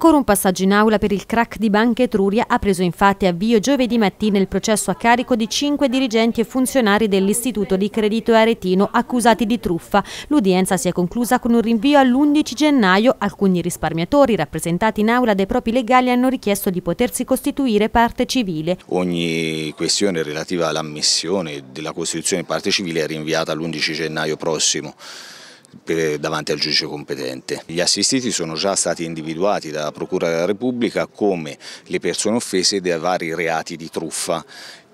Ancora un passaggio in aula per il crack di Banca Etruria ha preso infatti avvio giovedì mattina il processo a carico di cinque dirigenti e funzionari dell'Istituto di Credito Aretino accusati di truffa. L'udienza si è conclusa con un rinvio all'11 gennaio. Alcuni risparmiatori rappresentati in aula dai propri legali hanno richiesto di potersi costituire parte civile. Ogni questione relativa all'ammissione della costituzione parte civile è rinviata all'11 gennaio prossimo per, davanti al giudice competente. Gli assistiti sono già stati individuati dalla Procura della Repubblica come le persone offese da vari reati di truffa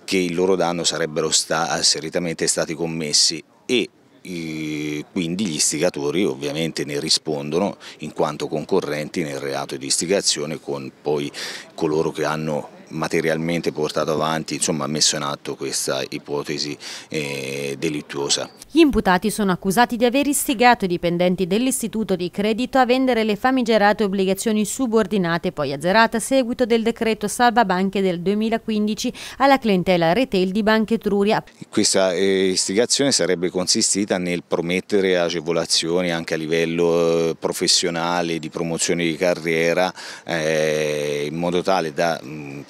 che il loro danno sarebbero sta, seriamente stati commessi e quindi gli istigatori ovviamente ne rispondono in quanto concorrenti nel reato di istigazione con poi coloro che hanno materialmente portato avanti, insomma messo in atto questa ipotesi eh, delittuosa. Gli imputati sono accusati di aver istigato i dipendenti dell'istituto di credito a vendere le famigerate obbligazioni subordinate poi azzerate a seguito del decreto salva banche del 2015 alla clientela retail di Banca Etruria. Questa eh, istigazione sarebbe consistita nel promettere agevolazioni anche a livello eh, professionale, di promozione di carriera, eh, in modo tale da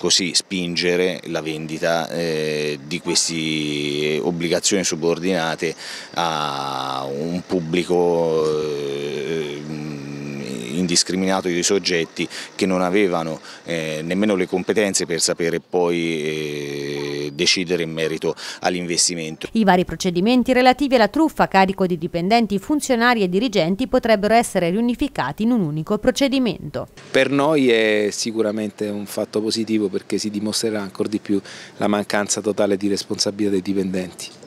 così spingere la vendita eh, di queste obbligazioni subordinate a un pubblico eh, indiscriminato di soggetti che non avevano eh, nemmeno le competenze per sapere poi eh, decidere in merito all'investimento. I vari procedimenti relativi alla truffa a carico di dipendenti, funzionari e dirigenti potrebbero essere riunificati in un unico procedimento. Per noi è sicuramente un fatto positivo perché si dimostrerà ancora di più la mancanza totale di responsabilità dei dipendenti.